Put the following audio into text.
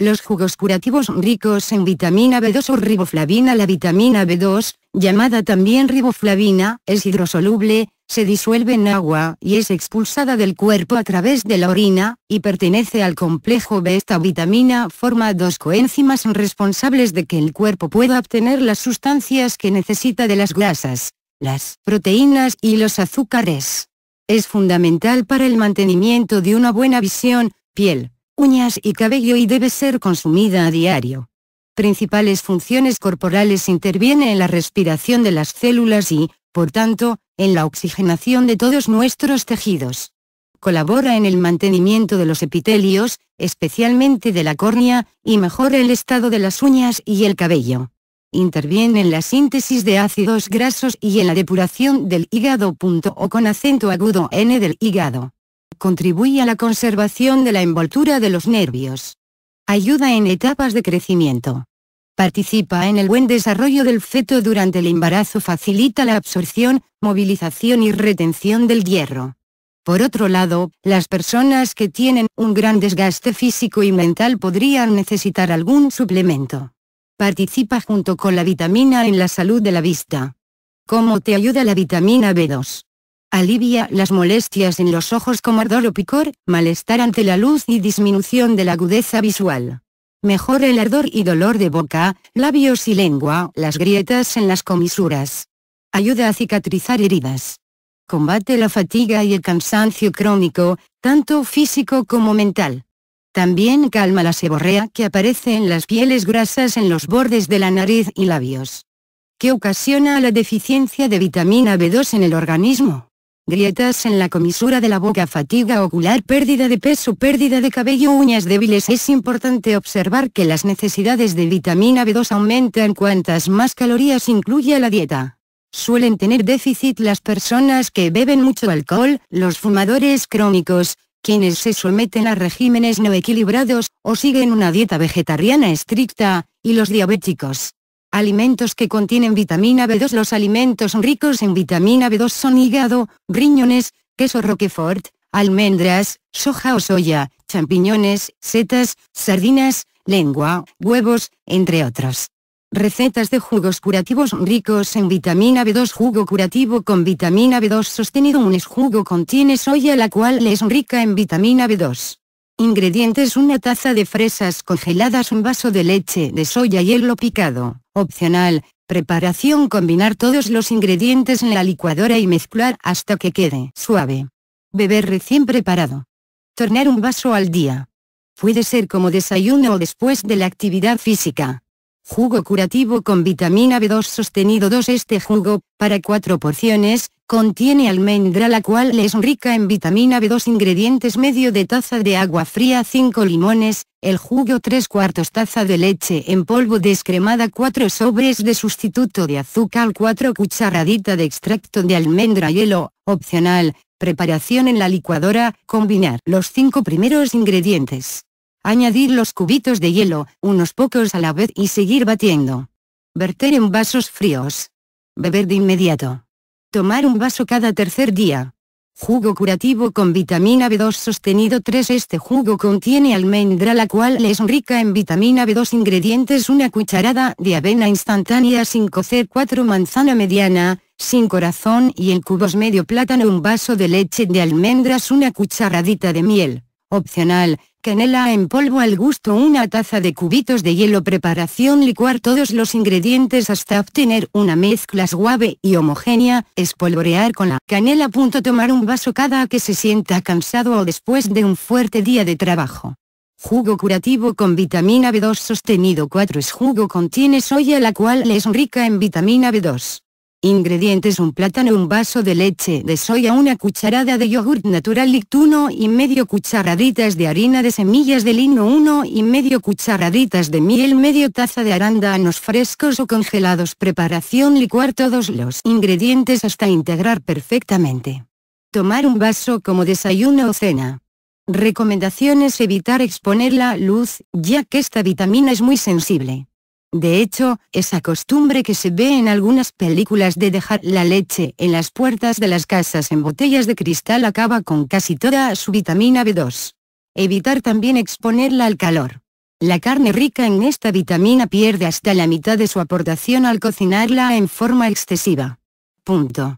Los jugos curativos ricos en vitamina B2 o riboflavina La vitamina B2, llamada también riboflavina, es hidrosoluble, se disuelve en agua y es expulsada del cuerpo a través de la orina, y pertenece al complejo B. Esta vitamina forma dos coenzimas responsables de que el cuerpo pueda obtener las sustancias que necesita de las grasas, las proteínas y los azúcares. Es fundamental para el mantenimiento de una buena visión, piel, uñas y cabello y debe ser consumida a diario. Principales funciones corporales interviene en la respiración de las células y, por tanto, en la oxigenación de todos nuestros tejidos. Colabora en el mantenimiento de los epitelios, especialmente de la córnea, y mejora el estado de las uñas y el cabello. Interviene en la síntesis de ácidos grasos y en la depuración del hígado. O con acento agudo N del hígado contribuye a la conservación de la envoltura de los nervios. Ayuda en etapas de crecimiento. Participa en el buen desarrollo del feto durante el embarazo, facilita la absorción, movilización y retención del hierro. Por otro lado, las personas que tienen un gran desgaste físico y mental podrían necesitar algún suplemento. Participa junto con la vitamina en la salud de la vista. ¿Cómo te ayuda la vitamina B2? Alivia las molestias en los ojos como ardor o picor, malestar ante la luz y disminución de la agudeza visual. Mejora el ardor y dolor de boca, labios y lengua, las grietas en las comisuras. Ayuda a cicatrizar heridas. Combate la fatiga y el cansancio crónico, tanto físico como mental. También calma la seborrea que aparece en las pieles grasas en los bordes de la nariz y labios. Que ocasiona la deficiencia de vitamina B2 en el organismo? grietas en la comisura de la boca, fatiga ocular, pérdida de peso, pérdida de cabello, uñas débiles. Es importante observar que las necesidades de vitamina B2 aumentan cuantas más calorías incluye la dieta. Suelen tener déficit las personas que beben mucho alcohol, los fumadores crónicos, quienes se someten a regímenes no equilibrados, o siguen una dieta vegetariana estricta, y los diabéticos. Alimentos que contienen vitamina B2 Los alimentos ricos en vitamina B2 son hígado, riñones, queso roquefort, almendras, soja o soya, champiñones, setas, sardinas, lengua, huevos, entre otros. Recetas de jugos curativos ricos en vitamina B2 Jugo curativo con vitamina B2 sostenido Un jugo contiene soya la cual es rica en vitamina B2. Ingredientes una taza de fresas congeladas un vaso de leche de soya hielo picado, opcional, preparación combinar todos los ingredientes en la licuadora y mezclar hasta que quede suave. Beber recién preparado. Tornar un vaso al día. Puede ser como desayuno o después de la actividad física. Jugo curativo con vitamina B2 sostenido 2 Este jugo, para 4 porciones, contiene almendra la cual es rica en vitamina B2 ingredientes medio de taza de agua fría 5 limones, el jugo 3 cuartos taza de leche en polvo descremada 4 sobres de sustituto de azúcar 4 cucharadita de extracto de almendra hielo, opcional, preparación en la licuadora, combinar los 5 primeros ingredientes. Añadir los cubitos de hielo, unos pocos a la vez y seguir batiendo. Verter en vasos fríos. Beber de inmediato. Tomar un vaso cada tercer día. Jugo curativo con vitamina B2 sostenido 3 Este jugo contiene almendra la cual es rica en vitamina B2 Ingredientes una cucharada de avena instantánea sin cocer. 4 manzana mediana, sin corazón y en cubos medio plátano un vaso de leche de almendras una cucharadita de miel. Opcional, canela en polvo al gusto una taza de cubitos de hielo preparación licuar todos los ingredientes hasta obtener una mezcla suave y homogénea, espolvorear con la canela. punto Tomar un vaso cada que se sienta cansado o después de un fuerte día de trabajo. Jugo curativo con vitamina B2 sostenido 4 es jugo contiene soya la cual es rica en vitamina B2. Ingredientes un plátano, un vaso de leche de soya, una cucharada de yogurt natural lictuno y medio cucharaditas de harina de semillas de lino 1 y medio cucharaditas de miel, medio taza de arándanos frescos o congelados. Preparación licuar todos los ingredientes hasta integrar perfectamente. Tomar un vaso como desayuno o cena. Recomendaciones evitar exponer la luz, ya que esta vitamina es muy sensible. De hecho, esa costumbre que se ve en algunas películas de dejar la leche en las puertas de las casas en botellas de cristal acaba con casi toda su vitamina B2. Evitar también exponerla al calor. La carne rica en esta vitamina pierde hasta la mitad de su aportación al cocinarla en forma excesiva. Punto.